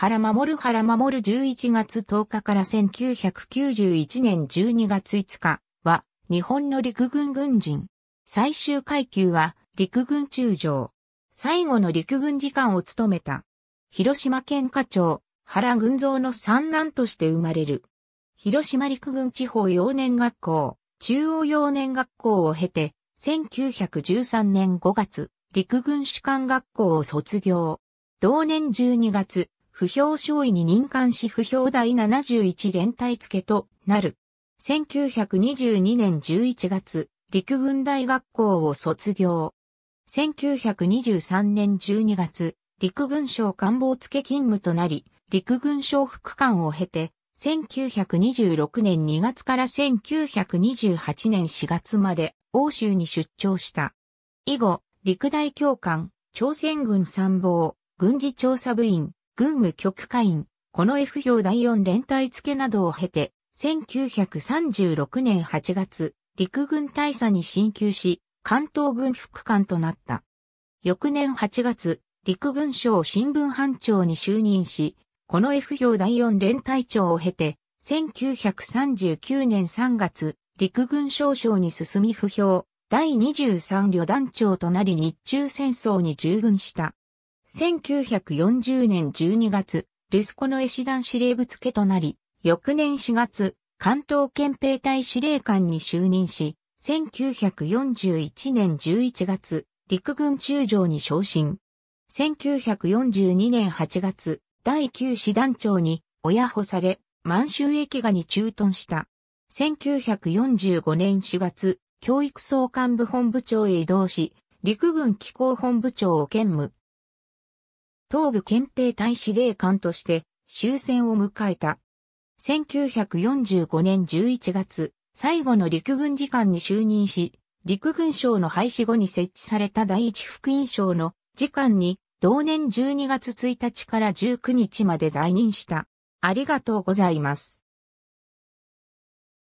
原守原守11月10日から1991年12月5日は日本の陸軍軍人。最終階級は陸軍中将。最後の陸軍次官を務めた。広島県課長、原群像の三男として生まれる。広島陸軍地方幼年学校、中央幼年学校を経て、1913年5月、陸軍士官学校を卒業。同年12月、不評少尉に任官し不評第71連隊付となる。1922年11月、陸軍大学校を卒業。1923年12月、陸軍省官房付勤務となり、陸軍省副官を経て、1926年2月から1928年4月まで欧州に出張した。以後、陸大教官、朝鮮軍参謀、軍事調査部員、軍務局下員、この F 票第4連隊付けなどを経て、1936年8月、陸軍大佐に進級し、関東軍副官となった。翌年8月、陸軍省新聞班長に就任し、この F 票第4連隊長を経て、1939年3月、陸軍少将に進み不評、第23旅団長となり日中戦争に従軍した。1940年12月、ルスコの絵師団司令部付となり、翌年4月、関東憲兵隊司令官に就任し、1941年11月、陸軍中将に昇進。1942年8月、第9師団長に親保され、満州駅画に駐屯した。1945年4月、教育総監部本部長へ移動し、陸軍機構本部長を兼務。東部憲兵隊司令官として終戦を迎えた。1945年11月、最後の陸軍次官に就任し、陸軍省の廃止後に設置された第一副院省の次官に同年12月1日から19日まで在任した。ありがとうございます。